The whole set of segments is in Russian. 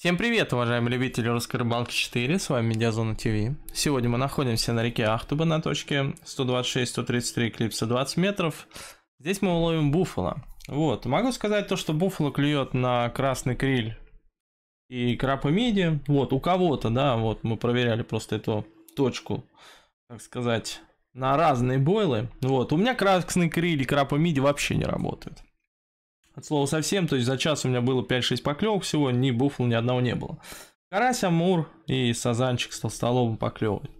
Всем привет, уважаемые любители русской рыбалки 4, с вами Медиазона ТВ. Сегодня мы находимся на реке Ахтуба на точке 126-133 клипса 20 метров. Здесь мы уловим буфала. Вот, могу сказать то, что буфало клюет на красный криль и краб и меди. Вот, у кого-то, да, вот мы проверяли просто эту точку, так сказать, на разные бойлы. Вот, у меня красный криль и краб и меди вообще не работают. От слова совсем, то есть за час у меня было 5-6 поклевок всего, ни буфла, ни одного не было. Карась, амур и сазанчик стал толстоловым поклевывает.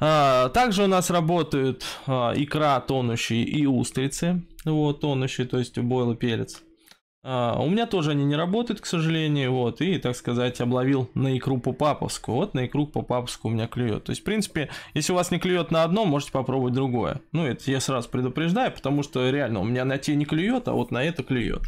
А, также у нас работают а, икра тонущие и устрицы, вот, тонущие, то есть бойло перец. А, у меня тоже они не работают, к сожалению, вот, и, так сказать, обловил на икру по паповскую. Вот на икру по паповскую у меня клюет. То есть, в принципе, если у вас не клюет на одно, можете попробовать другое. Ну, это я сразу предупреждаю, потому что реально у меня на те не клюет, а вот на это клюет.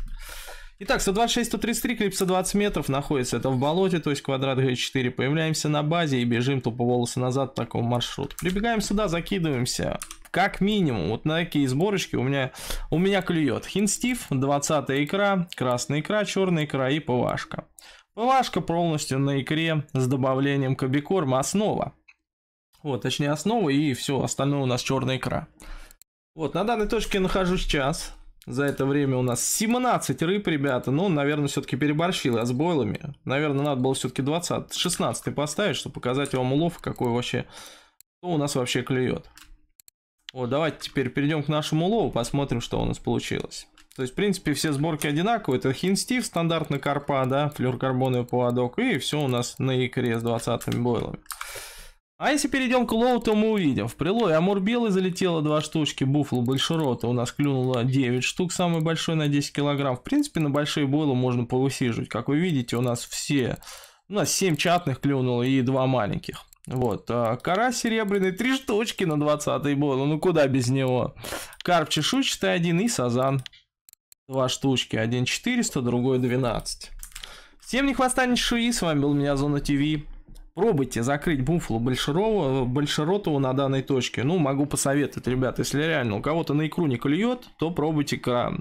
Итак, 126, 133, клипса 20 метров, находится это в болоте, то есть квадрат Г4. Появляемся на базе и бежим тупо волосы назад по такому маршруту. Прибегаем сюда, закидываемся. Как минимум, вот на такие сборочки у меня, у меня клюет. Хинстив, 20 икра, красная икра, черная икра и ПВАшка. ПВАшка полностью на икре с добавлением кабикорма основа. Вот, точнее основа и все остальное у нас черная икра. Вот, на данной точке я нахожусь час. За это время у нас 17 рыб, ребята. Ну, наверное, все-таки переборщил я с бойлами. Наверное, надо было все-таки 20, 16 поставить, чтобы показать вам улов, какой вообще... Что у нас вообще клюет. Вот, давайте теперь перейдем к нашему улову, посмотрим, что у нас получилось. То есть, в принципе, все сборки одинаковые. Это хинстив, стандартный карпа, да, флюркарбоновый поводок. И все у нас на икре с 20 бойлами. А если перейдем к лоу, то мы увидим. В прилое Амур Белый залетело два штучки, Буфло Большерота у нас клюнуло 9 штук, самый большой на 10 килограмм. В принципе, на большие бойлы можно повысиживать. Как вы видите, у нас все... У нас 7 чатных клюнуло и 2 маленьких. Вот, а, кара серебряный, 3 штучки на 20-й бойл, ну куда без него. Карп чешуйчатый один и сазан. два штучки, один 400, другой 12. Всем не хвоста, ни шуи, с вами был меня Зона ТВ. Пробуйте закрыть буфлу Большерова, Большеротова на данной точке. Ну, могу посоветовать, ребят, если реально у кого-то на икру не клюет, то пробуйте-ка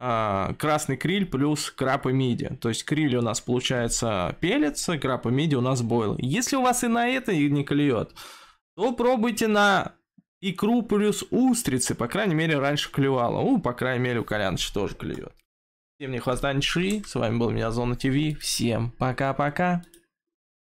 а, красный криль плюс краб и миди. То есть криль у нас получается пелится, краб и миди у нас бойл. Если у вас и на это не клюет, то пробуйте на икру плюс устрицы, по крайней мере, раньше клювало. У по крайней мере, у Коляныча тоже клюет. Всем не хватает ши. С вами был меня Зона ТВ. Всем пока-пока.